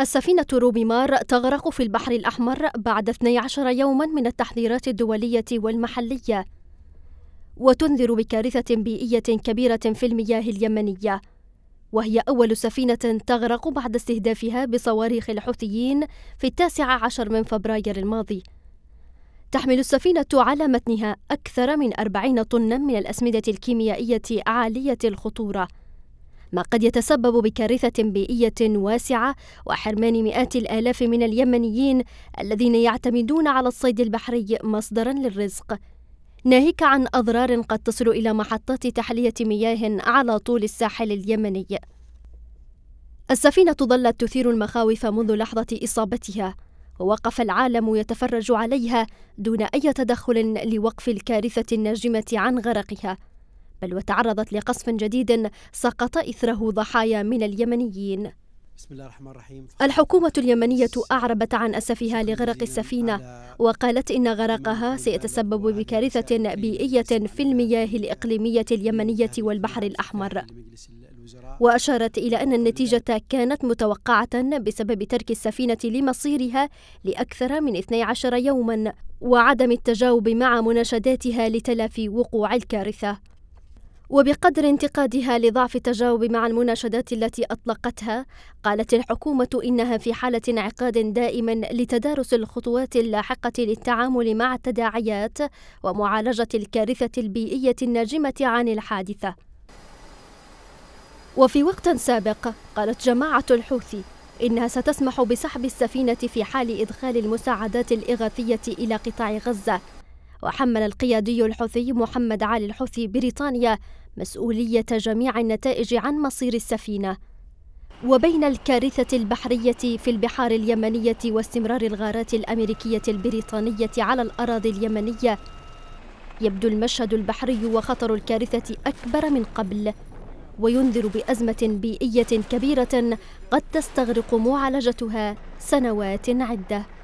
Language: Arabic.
السفينة روبيمار تغرق في البحر الأحمر بعد 12 يوما من التحذيرات الدولية والمحلية وتنذر بكارثة بيئية كبيرة في المياه اليمنية وهي أول سفينة تغرق بعد استهدافها بصواريخ الحوثيين في التاسع عشر من فبراير الماضي تحمل السفينة على متنها أكثر من أربعين طنا من الأسمدة الكيميائية عالية الخطورة ما قد يتسبب بكارثة بيئية واسعة وحرمان مئات الآلاف من اليمنيين الذين يعتمدون على الصيد البحري مصدرا للرزق ناهيك عن أضرار قد تصل إلى محطات تحلية مياه على طول الساحل اليمني السفينة ظلت تثير المخاوف منذ لحظة إصابتها ووقف العالم يتفرج عليها دون أي تدخل لوقف الكارثة الناجمة عن غرقها بل وتعرضت لقصف جديد سقط إثره ضحايا من اليمنيين بسم الله الرحمن الرحيم الحكومة اليمنية أعربت عن أسفها لغرق السفينة وقالت إن غرقها سيتسبب بكارثة بيئية في المياه الإقليمية اليمنية والبحر الأحمر وأشارت إلى أن النتيجة كانت متوقعة بسبب ترك السفينة لمصيرها لأكثر من 12 يوما وعدم التجاوب مع مناشداتها لتلافي وقوع الكارثة وبقدر انتقادها لضعف التجاوب مع المناشدات التي اطلقتها قالت الحكومه انها في حاله انعقاد دائم لتدارس الخطوات اللاحقه للتعامل مع التداعيات ومعالجه الكارثه البيئيه الناجمه عن الحادثه وفي وقت سابق قالت جماعه الحوثي إنها ستسمح بسحب السفينة في حال إدخال المساعدات الإغاثية إلى قطاع غزة وحمل القيادي الحوثي محمد علي الحوثي بريطانيا مسؤولية جميع النتائج عن مصير السفينة وبين الكارثة البحرية في البحار اليمنية واستمرار الغارات الأمريكية البريطانية على الأراضي اليمنية يبدو المشهد البحري وخطر الكارثة أكبر من قبل وينذر بأزمة بيئية كبيرة قد تستغرق معالجتها سنوات عدة